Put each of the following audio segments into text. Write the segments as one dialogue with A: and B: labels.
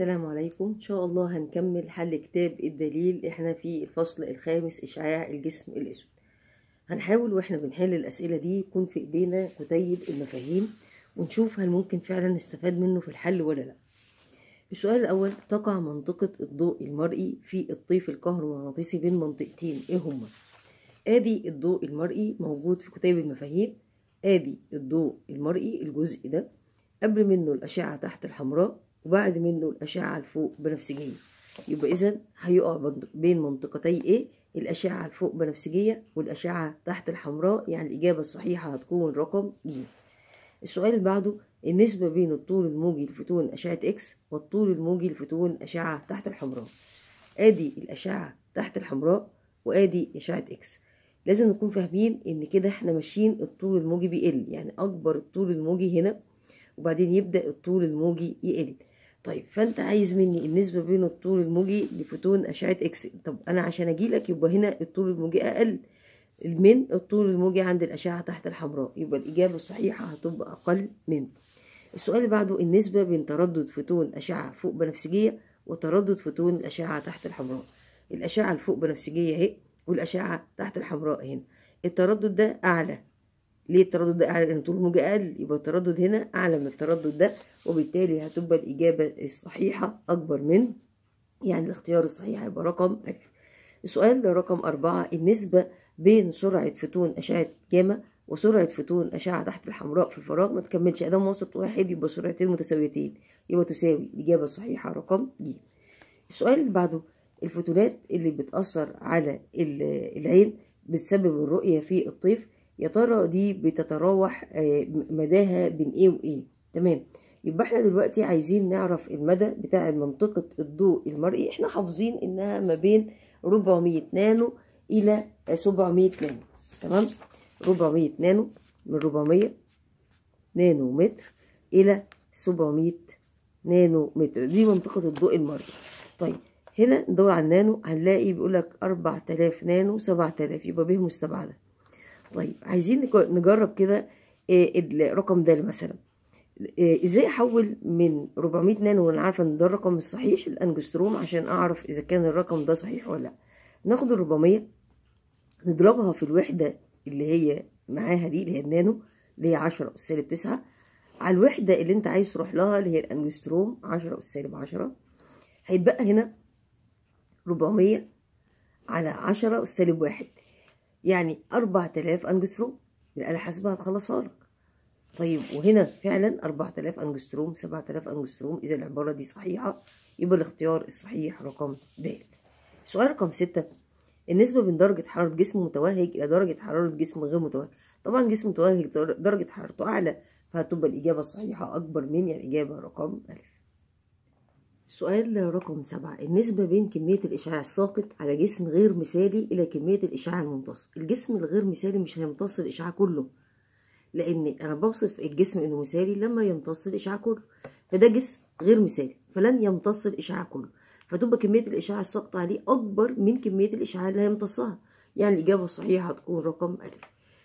A: السلام عليكم ان شاء الله هنكمل حل كتاب الدليل احنا في الفصل الخامس اشعاع الجسم الاسود هنحاول واحنا بنحل الاسئله دي يكون في ايدينا كتيب المفاهيم ونشوف هل ممكن فعلا نستفاد منه في الحل ولا لا السؤال الاول تقع منطقه الضوء المرئي في الطيف الكهرومغناطيسي بين منطقتين ايه هما ادي الضوء المرئي موجود في كتيب المفاهيم ادي الضوء المرئي الجزء ده قبل منه الأشعة تحت الحمراء وبعد منه الأشعة الفوق بنفسجية يبقى إذا هيقع بين منطقتي إيه الأشعة الفوق بنفسجية والأشعة تحت الحمراء يعني الإجابة الصحيحة هتكون رقم ج e. السؤال اللي بعده النسبة بين الطول الموجي لفوتون أشعة إكس والطول الموجي لفوتون أشعة تحت الحمراء آدي الأشعة تحت الحمراء وآدي أشعة إكس لازم نكون فاهمين إن كده إحنا ماشيين الطول الموجي بيقل يعني أكبر الطول الموجي هنا وبعدين يبدأ الطول الموجي يقل طيب فانت عايز مني النسبه بين الطول الموجي لفوتون اشعه اكس طب انا عشان اجيلك يبقى هنا الطول الموجي اقل من الطول الموجي عند الاشعه تحت الحمراء يبقى الاجابه الصحيحه هتبقى اقل من السؤال اللي بعده النسبه بين تردد فوتون اشعه فوق بنفسجيه وتردد فوتون الاشعه تحت الحمراء الاشعه الفوق بنفسجيه اهي والاشعه تحت الحمراء هنا التردد ده اعلى ليه التردد ده اعلى لان طول الموجة اقل يبقى التردد هنا اعلى من التردد ده وبالتالي هتبقى الاجابه الصحيحه اكبر من يعني الاختيار الصحيح هيبقى رقم الف السؤال ده رقم أربعة النسبة بين سرعة فوتون أشعة جاما وسرعة فوتون أشعة تحت الحمراء في الفراغ ما تكملش أدام وسط واحد يبقى سرعتين متساويتين يبقى تساوي الإجابة الصحيحة رقم دي السؤال اللي بعده الفوتونات اللي بتأثر على العين بتسبب الرؤية في الطيف يا ترى دي بتتراوح آه، مداها بين ايه وايه تمام يبقى احنا دلوقتي عايزين نعرف المدى بتاع منطقة الضوء المرئي احنا حافظين انها ما بين 400 نانو الى 700 نانو تمام 400 نانو من 400 نانو متر الى 700 نانو متر دي منطقة الضوء المرئي طيب هنا ندور على النانو هنلاقي بيقولك 4000 نانو 7000 يبقى بهم مستبعده طيب عايزين نجرب كده آه، الرقم ده مثلا آه، ازاي احول من 400 نانو وانا عارفه ان ده الرقم الصحيح الانجستروم عشان اعرف اذا كان الرقم ده صحيح ولا لا ناخد ال 400 نضربها في الوحده اللي هي معاها دي اللي هي النانو اللي هي 10 اس سالب 9 على الوحده اللي انت عايز تروح لها اللي هي الانجستروم 10 اس سالب 10 هيتبقى هنا 400 على 10 اس سالب 1 يعني أربعة آلاف أنجستروم الاله حاسبة حاسبها هتخلصها لك طيب وهنا فعلا أربعة آلاف أنجستروم سبعة آلاف أنجستروم إذا العبارة دي صحيحة يبقى الاختيار الصحيح رقم د سؤال رقم ستة النسبة بين درجة حرارة جسم متوهج إلى درجة حرارة جسم غير متوهج طبعا جسم متوهج درجة حرارته أعلى فهتبقى الإجابة الصحيحة أكبر من يعني الإجابة رقم ألف سؤال رقم سبعة النسبة بين كمية الإشعاع الساقط على جسم غير مثالي إلى كمية الإشعاع الممتص الجسم الغير مثالي مش هيمتص الإشعاع كله لأن أنا بوصف الجسم إنه مثالي لما يمتص الإشعاع كله فده جسم غير مثالي فلن يمتص الإشعاع كله فتبقى كمية الإشعاع الساقطة عليه أكبر من كمية الإشعاع اللي هيمتصها يعني الإجابة الصحيحة هتكون رقم ألف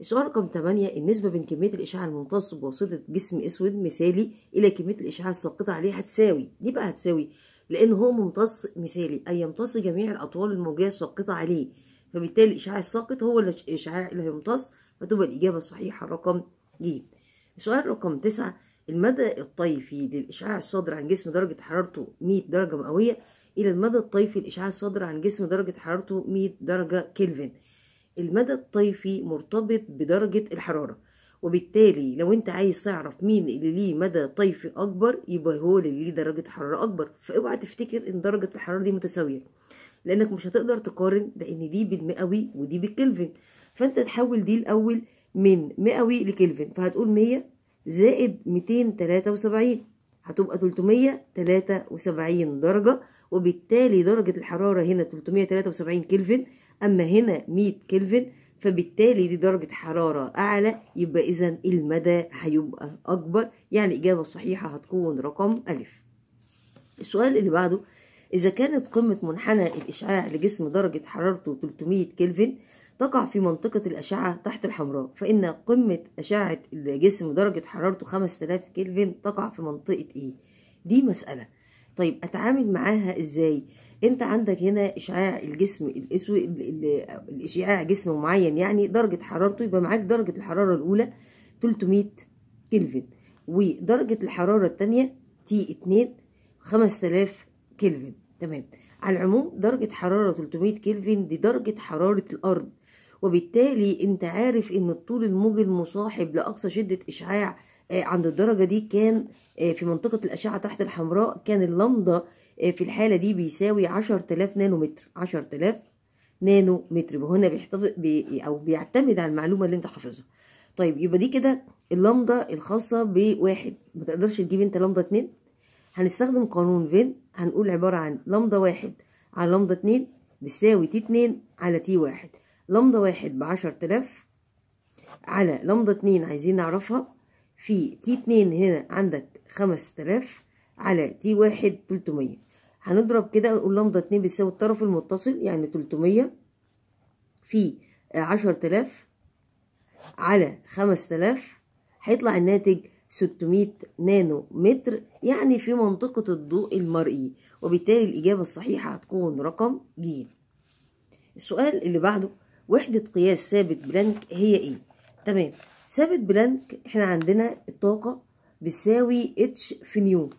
A: السؤال رقم 8 النسبة بين كمية الإشعاع الممتص بواسطة جسم أسود مثالي إلى كمية الإشعاع الساقطة عليه هتساوي ليه بقى هتساوي؟ لأن هو ممتص مثالي أي يمتص جميع الأطوال الموجية الساقطة عليه فبالتالي الإشعاع الساقط هو الإشعاع اللي هيمتص فتبقى الإجابة الصحيحة رقم ج السؤال رقم 9 المدى الطيفي للإشعاع الصادر عن جسم درجة حرارته 100 درجة مئوية إلى المدى الطيفي للإشعاع الصادر عن جسم درجة حرارته 100 درجة كلفن المدى الطيفي مرتبط بدرجة الحرارة وبالتالي لو انت عايز تعرف مين اللي ليه مدى طيفي اكبر يبقى هو اللي ليه درجة حرارة اكبر فاوعى تفتكر ان درجة الحرارة دي متساوية لانك مش هتقدر تقارن لان دي بالمئوي ودي بالكلفن فانت تحول دي الاول من مئوي لكلفن فهتقول 100 زائد 273 هتبقى 373 درجة وبالتالي درجة الحرارة هنا 373 كلفن أما هنا 100 كلفن فبالتالي دي درجة حرارة أعلى يبقى إذا المدى هيبقى أكبر يعني إجابة صحيحة هتكون رقم ألف السؤال اللي بعده إذا كانت قمة منحنى الإشعاع لجسم درجة حرارته 300 كلفن تقع في منطقة الأشعة تحت الحمراء فإن قمة أشعة الجسم درجة حرارته 5000 كلفن تقع في منطقة إيه؟ دي مسألة طيب أتعامل معاها إزاي؟ انت عندك هنا اشعاع الجسم الاسود الاشعاع جسم معين يعني درجه حرارته يبقى معاك درجه الحراره الاولى 300 كلفن ودرجه الحراره الثانيه تي 2 5000 كلفن تمام على العموم درجه حراره 300 كلفن دي درجه حراره الارض وبالتالي انت عارف ان الطول الموجي المصاحب لاقصى شده اشعاع آه، عند الدرجه دي كان آه، في منطقه الاشعه تحت الحمراء كان اللمضه آه، في الحالة دي بيساوي عشر تلاف نانو متر عشر تلاف نانو متر وهنا بيحتفظ بي أو بيعتمد على المعلومة اللي أنت حافظها طيب يبقى دي كده اللمضة الخاصة بواحد تقدرش تجيب أنت لمضة اتنين هنستخدم قانون فين هنقول عبارة عن لمضة واحد على لمضة اتنين بيساوي تي اتنين على تي واحد لمضة واحد بعشر تلاف على لمضة اتنين عايزين نعرفها في تي اتنين هنا عندك خمس تلاف على تي واحد تلتمية هنضرب كده نقول لمضة اتنين بيساوي الطرف المتصل يعني تلتمية في عشر تلاف على خمس تلاف هيطلع الناتج ستمية نانو متر يعني في منطقة الضوء المرئي وبالتالي الإجابة الصحيحة هتكون رقم ج السؤال اللي بعده وحدة قياس ثابت بلانك هي إيه؟ تمام ثابت بلانك إحنا عندنا الطاقة بتساوي اتش في نيوم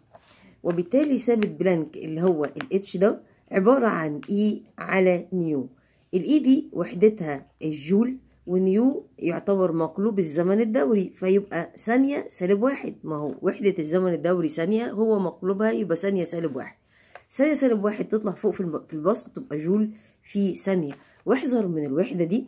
A: وبالتالي ثابت بلانك اللي هو الاتش ده عبارة عن اي e على نيو الاي e دي وحدتها الجول ونيو يعتبر مقلوب الزمن الدوري فيبقى ثانية سالب واحد ما هو وحدة الزمن الدوري ثانية هو مقلوبها يبقى ثانية سالب واحد ثانية سالب واحد تطلع فوق في البسط تبقى جول في ثانية واحذر من الوحدة دي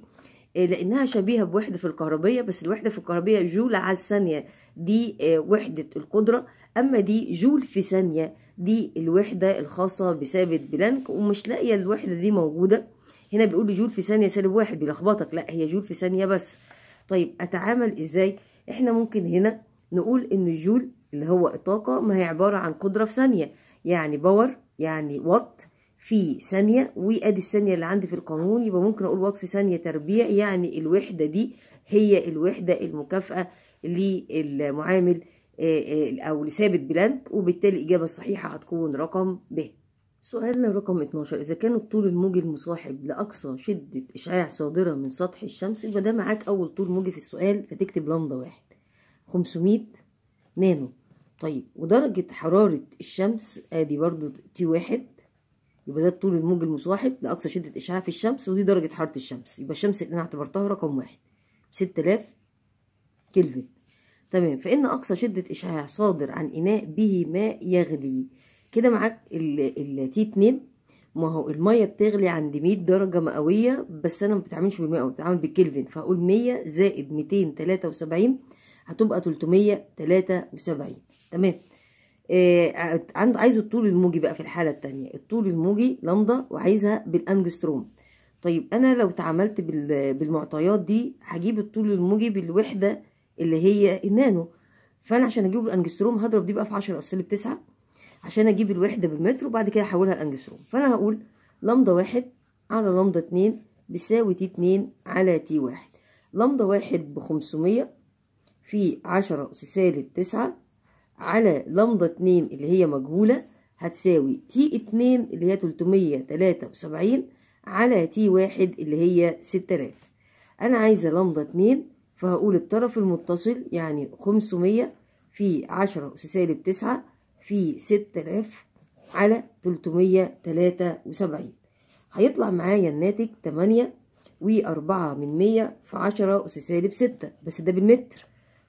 A: آه، لانها شبيهه بوحده في الكهربيه بس الوحده في الكهربيه جول على الثانيه دي آه، وحده القدره اما دي جول في ثانيه دي الوحده الخاصه بثابت بلانك ومش لاقيه الوحده دي موجوده هنا بيقول لي جول في ثانيه سالب واحد بيلخبطك لا هي جول في ثانيه بس طيب اتعامل ازاي احنا ممكن هنا نقول ان الجول اللي هو الطاقه ما هي عباره عن قدره في ثانيه يعني باور يعني وات في ثانية وادي الثانية اللي عندي في القانون يبقى ممكن اقول وطفي ثانية تربيع يعني الوحدة دي هي الوحدة المكافأة للمعامل آه، آه، او لثابت بلانك وبالتالي الاجابة الصحيحة هتكون رقم ب سؤالنا رقم 12 إذا كان الطول الموجي المصاحب لأقصى شدة إشعاع صادرة من سطح الشمس يبقى ده معاك أول طول موجي في السؤال فتكتب لندا واحد 500 نانو طيب ودرجة حرارة الشمس آدي آه، برضو تي واحد يبقى ده طول الموج المصاحب لأقصى شدة إشعاع في الشمس ودي درجة حرارة الشمس يبقى الشمس اللي أنا اعتبرتها رقم واحد بستة آلاف كلفن تمام فإن أقصى شدة إشعاع صادر عن إناء به ماء يغلي كده معاك ال تي اتنين ما هو المية بتغلي عند مية درجة مئوية بس أنا ما بتعاملش بالمئة بتعامل بالكلفن فهقول مية زائد ميتين تلاتة وسبعين هتبقى تلتمية تلاتة وسبعين تمام آه، عنده عايزه الطول الموجي بقى في الحاله الثانيه الطول الموجي لامدا وعايزها بالانجستروم طيب انا لو تعاملت بالمعطيات دي هجيب الطول الموجي بالوحده اللي هي النانو فانا عشان اجيبه بالانجستروم هضرب دي بقى في 10 سالب 9 عشان اجيب الوحده بالمتر وبعد كده احولها لانجستروم فانا هقول لامدا 1 على لامدا 2 بيساوي تي 2 على تي 1 لامدا 1 ب 500 في 10 اس سالب 9 على لمضة اتنين اللي هي مجهولة هتساوي تي اتنين اللي هي تلتمية تلاتة وسبعين على تي واحد اللي هي ستة أنا عايزة لمضة اتنين فهقول الطرف المتصل يعني خمسمية في عشرة اس سالب تسعة في ستة آلاف على تلتمية تلاتة وسبعين هيطلع معايا الناتج تمانية وأربعة من مية في عشرة أس سالب ستة بس ده بالمتر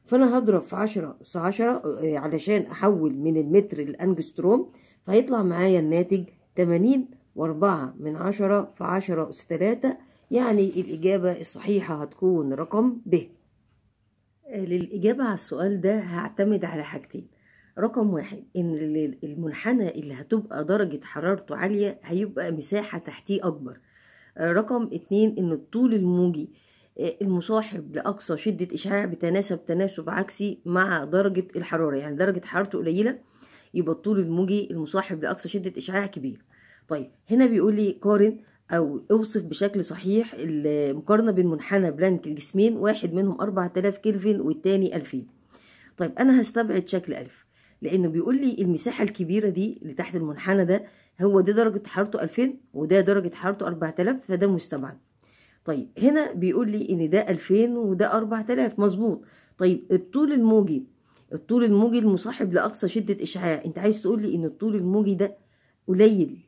A: فانا هضرب في عشرة اس عشرة آه، علشان احول من المتر للانجستروم فهيطلع معايا الناتج تمانين واربعة من عشرة في عشرة اس تلاتة يعني الاجابة الصحيحة هتكون رقم ب آه، للاجابة على السؤال ده هعتمد على حاجتين رقم واحد ان المنحنى اللي هتبقى درجة حرارته عالية هيبقى مساحة تحتيه اكبر آه، رقم اتنين ان الطول الموجي المصاحب لأقصى شدة إشعاع بتناسب تناسب عكسي مع درجة الحرارة يعني درجة حرارته قليلة يبقى الطول الموجي المصاحب لأقصى شدة إشعاع كبير طيب هنا بيقول لي قارن أو اوصف بشكل صحيح المقارنة بين منحنى بلانك الجسمين واحد منهم 4000 كلفن والتاني 2000 طيب أنا هستبعد شكل 1000 لأنه بيقول لي المساحة الكبيرة دي اللي تحت المنحنى ده هو ده درجة حرارته 2000 وده درجة حرارته 4000 فده مستبعد طيب هنا بيقول لي ان ده 2000 وده 4000 مظبوط طيب الطول الموجي الطول الموجي المصاحب لاقصى شده اشعاع انت عايز تقول لي ان الطول الموجي ده قليل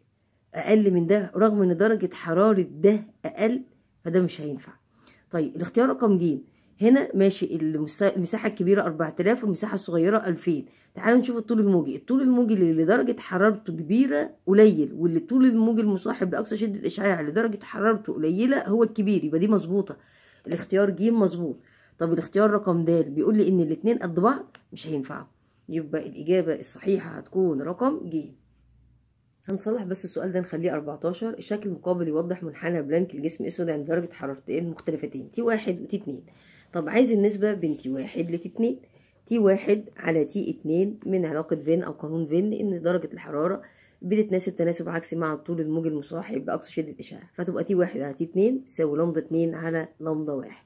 A: اقل من ده رغم ان درجه حراره ده اقل فده مش هينفع طيب الاختيار رقم ج هنا ماشي المساحه الكبيره 4000 والمساحه الصغيره 2000 تعالوا نشوف الطول الموجي الطول الموجي اللي درجه حرارته كبيره قليل واللي طول الموجي المصاحب لاقصى شده اشعاع لدرجه حرارته قليله هو الكبير يبقى دي مظبوطه الاختيار ج مظبوط طب الاختيار رقم د بيقول لي ان الاثنين قد بعض مش هينفعوا يبقى الاجابه الصحيحه هتكون رقم ج هنصلح بس السؤال ده نخليه 14 الشكل المقابل يوضح منحنى بلانك الجسم اسود عند درجه حرارتين مختلفتين تي 1 وتي 2 طب عايز النسبة بين تي واحد لتي تي واحد على تي اتنين من علاقة فين أو قانون فين إن درجة الحرارة بتتناسب تناسب عكسي مع الطول الموج المصاحب بأقصى شدة الإشعاع فتبقى تي واحد على تي اتنين تساوي لمضة اتنين على لمضة واحد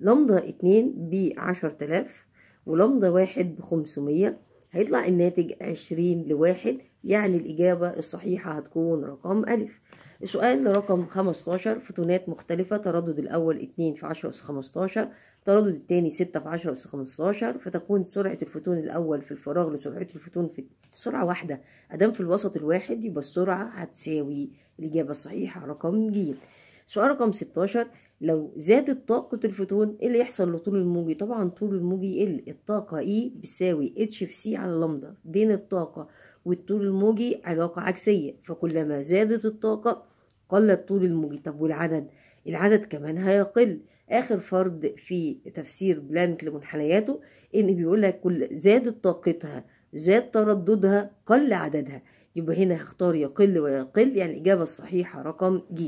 A: لمضة اتنين بعشر تلاف ولمضة واحد بخمسمية هيطلع الناتج عشرين لواحد يعني الإجابة الصحيحة هتكون رقم ألف السؤال رقم خمستاشر فوتونات مختلفة تردد الأول اتنين في عشرة أس خمستاشر تردد التاني ستة في عشرة أس خمستاشر فتكون سرعة الفوتون الأول في الفراغ لسرعة الفوتون في سرعة واحدة أدام في الوسط الواحد يبقى السرعة هتساوي الإجابة الصحيحة رقم ج سؤال رقم ستاشر لو زادت طاقة الفوتون إيه اللي يحصل لطول الموجي طبعا طول الموجي يقل الطاقة E بتساوي اتش في سي على لمدا بين الطاقة والطول الموجي علاقة عكسية فكلما زادت الطاقة قل الطول الموجي طب والعدد العدد كمان هيقل اخر فرد في تفسير بلانك لمنحنياته ان بيقول لك كل زادت طاقتها زاد ترددها قل عددها يبقى هنا هختار يقل ويقل يعني الاجابه الصحيحه رقم ج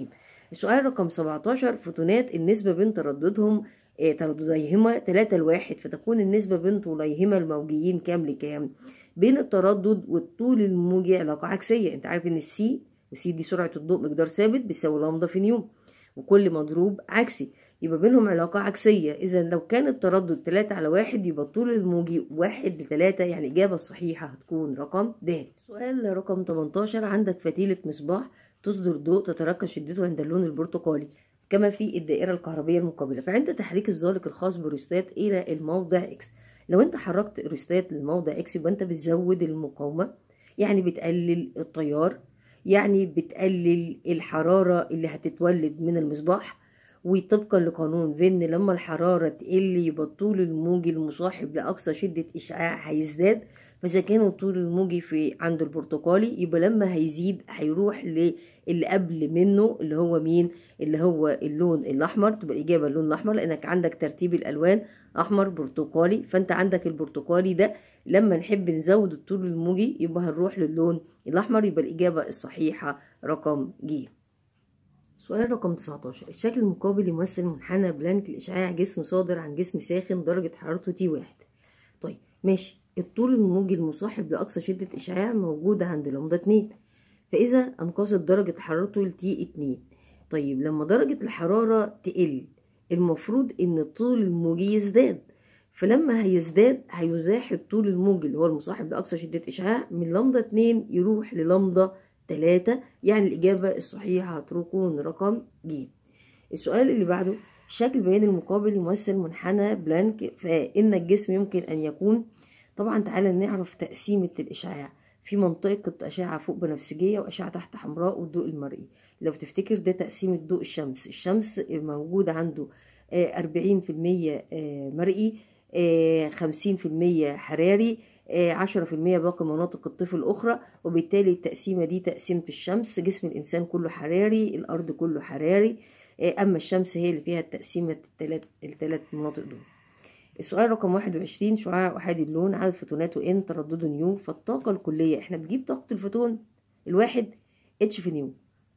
A: السؤال رقم 17 فوتونات النسبه بين ترددهم آه، تردديهما 3 لواحد فتكون النسبة بين طوليهما الموجيين كام لكام بين التردد والطول الموجي علاقة عكسية انت عارف ان السي وسي دي سرعة الضوء مقدار ثابت بيساوي لامدا في نيوم وكل مضروب عكسي يبقى بينهم علاقة عكسية إذا لو كان التردد 3 على واحد يبقى الطول الموجي واحد 3 يعني الإجابة الصحيحة هتكون رقم د سؤال رقم 18 عندك فتيلة مصباح تصدر ضوء تتركز شدته عند اللون البرتقالي كما في الدائرة الكهربية المقابلة فعند تحريك الزالق الخاص بروستات إلى الموضع إكس لو أنت حركت الريستات للموضع إكس يبقى أنت بتزود المقاومة يعني بتقلل التيار يعني بتقلل الحرارة اللي هتتولد من المصباح وطبقا لقانون فين لما الحرارة تقل يبقى الطول الموجي المصاحب لأقصى شدة إشعاع هيزداد فإذا كان الطول الموجي في عند البرتقالي يبقى لما هيزيد هيروح للي قبل منه اللي هو مين اللي هو اللون الأحمر تبقى الإجابة اللون الأحمر لأنك عندك ترتيب الألوان أحمر برتقالي فأنت عندك البرتقالي ده لما نحب نزود الطول الموجي يبقى هنروح للون الأحمر يبقى الإجابة الصحيحة رقم ج سؤال رقم 19 الشكل المقابل يمثل منحنى بلانك لإشعاع جسم صادر عن جسم ساخن درجة حرارته تي واحد طيب ماشي الطول الموجي المصاحب لأقصى شدة إشعاع موجود عند لمضة 2 فإذا أنقصت درجة حرارته لتي 2 طيب لما درجة الحرارة تقل المفروض إن الطول الموجي يزداد فلما هيزداد هيزاح الطول الموجي اللي هو المصاحب لأقصى شدة إشعاع من لمضة 2 يروح للمضة 3 يعني الإجابة الصحيحة هتكون رقم ج السؤال اللي بعده شكل بيان المقابل يمثل منحنى بلانك فإن الجسم يمكن أن يكون طبعا تعالى نعرف تقسيمة الإشعاع في منطقة أشعة فوق بنفسجية وأشعة تحت حمراء والضوء المرئي لو تفتكر ده تقسيم الضوء الشمس الشمس موجود عنده آه، أربعين في المية آه، مرئي آه، خمسين في المية حراري عشرة في المية باقي مناطق الطفل الأخرى وبالتالي التقسيمة دي تقسيمة الشمس جسم الإنسان كله حراري الأرض كله حراري آه، أما الشمس هي اللي فيها التقسيمة الثلاث الثلاث مناطق دول السؤال رقم واحد وعشرين شعاع أحادي اللون عدد فوتوناته إن إيه؟ تردده نيو فالطاقة الكلية إحنا بنجيب طاقة الفوتون الواحد اتش في نيو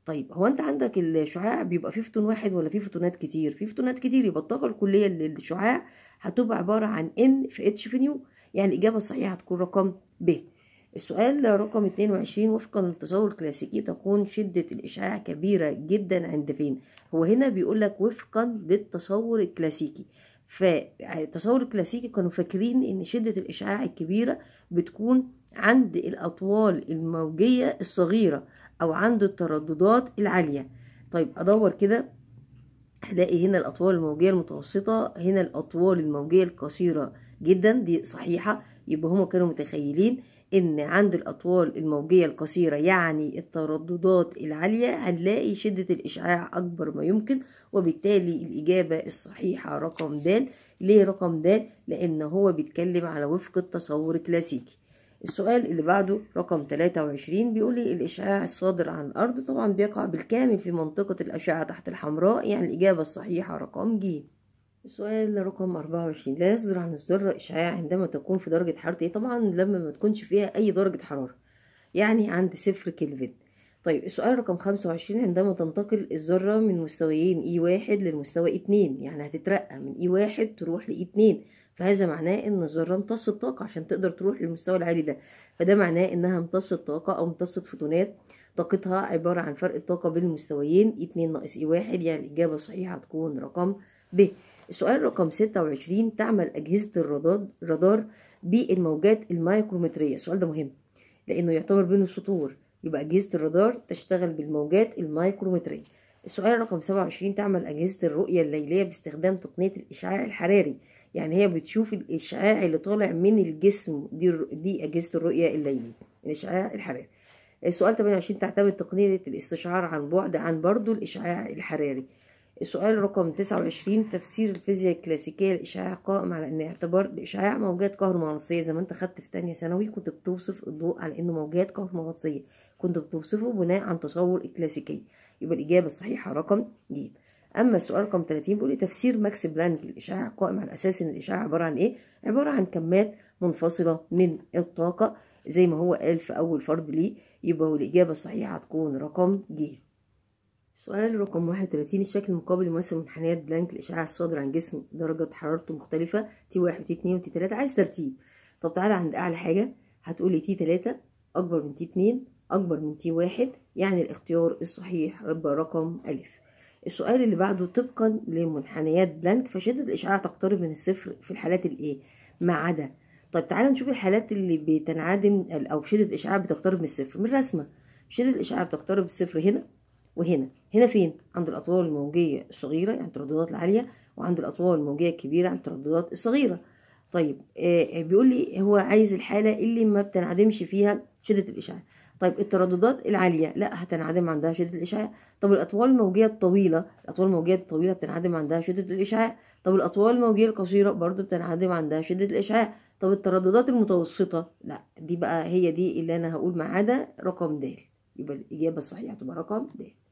A: طيب هو انت عندك الشعاع بيبقى فيه فوتون واحد ولا فيه فوتونات كتير فيه فوتونات كتير يبقى الطاقه الكليه للشعاع هتبقى عباره عن ان في اتش في نيو يعني الإجابة الصحيحة هتكون رقم ب السؤال رقم 22 وفقا للتصور الكلاسيكي تكون شدة الإشعاع كبيرة جدا عند فين هو هنا بيقول لك وفقا للتصور الكلاسيكي فالتصور الكلاسيكي كانوا فاكرين ان شدة الإشعاع الكبيرة بتكون عند الأطوال الموجية الصغيرة أو عند الترددات العالية طيب أدور كده هلاقي هنا الأطوال الموجية المتوسطة هنا الأطوال الموجية القصيرة جدا دي صحيحة يبقى هما كانوا متخيلين ان عند الاطوال الموجية القصيرة يعني الترددات العالية هنلاقي شدة الاشعاع اكبر ما يمكن وبالتالي الاجابة الصحيحة رقم د ليه رقم د لان هو بيتكلم على وفق التصور الكلاسيكي السؤال اللي بعده رقم 23 بيقول لي الإشعاع الصادر عن الأرض طبعا بيقع بالكامل في منطقة الأشعة تحت الحمراء يعني الإجابة الصحيحة رقم ج السؤال رقم 24 لا يصدر عن الذرة إشعاع عندما تكون في درجة حرارة إيه طبعا لما ما تكونش فيها أي درجة حرارة يعني عند صفر كلفن طيب السؤال رقم 25 عندما تنتقل الذرة من مستويين اي e واحد للمستوى اتنين يعني هتترقى من اي e واحد تروح لاي اتنين فهذا معناه ان الذرة امتصت طاقة عشان تقدر تروح للمستوى العالي ده فده معناه انها امتصت طاقة او امتصت فوتونات طاقتها عبارة عن فرق الطاقة بين المستويين e اتنين ناقص اي واحد يعني الإجابة الصحيحة هتكون رقم ب السؤال رقم 26 تعمل أجهزة الرادار بالموجات المايكرومترية السؤال ده مهم لأنه يعتبر بين السطور يبقى أجهزة الرادار تشتغل بالموجات المايكرومترية السؤال رقم 27 تعمل أجهزة الرؤية الليلية باستخدام تقنية الإشعاع الحراري يعني هي بتشوف الإشعاع اللي طالع من الجسم دي دي أجهزة الرؤية الليلية الإشعاع الحراري السؤال 28 تعتمد تقنية الاستشعار عن بعد عن برضو الإشعاع الحراري السؤال رقم 29 تفسير الفيزياء الكلاسيكية للاشعاع قائم على أن اعتبار الإشعاع موجات كهرومغناطيسية زي ما أنت خدت في تانية ثانوي كنت بتوصف الضوء على أنه موجات كهرومغناطيسية كنت بتوصفه بناء عن تصور الكلاسيكية يبقى الإجابة الصحيحة رقم ج أما السؤال رقم 30 بيقول تفسير ماكس بلانك للإشعاع قائم على أساس أن الإشعاع عبارة عن إيه؟ عبارة عن كمات منفصلة من الطاقة زي ما هو قال في أول فرض ليه يبقى الإجابة الصحيحة هتكون رقم ج سؤال رقم واحد الشكل المقابل يمثل منحنيات بلانك الإشعاع الصادر عن جسم درجة حرارته مختلفة تي واحد وتي اتنين وتي تلاتة عايز ترتيب طب تعالى عند أعلى حاجة هتقولي تي تلاتة أكبر من تي اتنين أكبر من تي واحد يعني الاختيار الصحيح يبقى رقم ا السؤال اللي بعده طبقا لمنحنيات بلانك فشدة الإشعاع تقترب من الصفر في الحالات الإيه ما عدا طب تعالى نشوف الحالات اللي بتنعدم أو شدة الإشعاع بتقترب من الصفر من الرسمة شدة الإشعاع بتقترب من الصفر هنا وهنا هنا فين عند الاطوال الموجيه الصغيره يعني الترددات العاليه وعند الاطوال الموجيه الكبيره عند يعني الترددات الصغيره طيب آه،, آه بيقول لي هو عايز الحاله اللي ما بتنعدمش فيها شده الاشعاع طيب الترددات العاليه لا هتنعدم عندها شده الاشعاع طب الاطوال الموجيه الطويله الاطوال الموجيه الطويله بتنعدم عندها شده الاشعاع طب الاطوال الموجيه القصيره برضو بتنعدم عندها شده الاشعاع طب الترددات المتوسطه لا دي بقى هي دي اللي انا هقول ما عدا رقم د يبقى الاجابه الصحيحه تبقى رقم د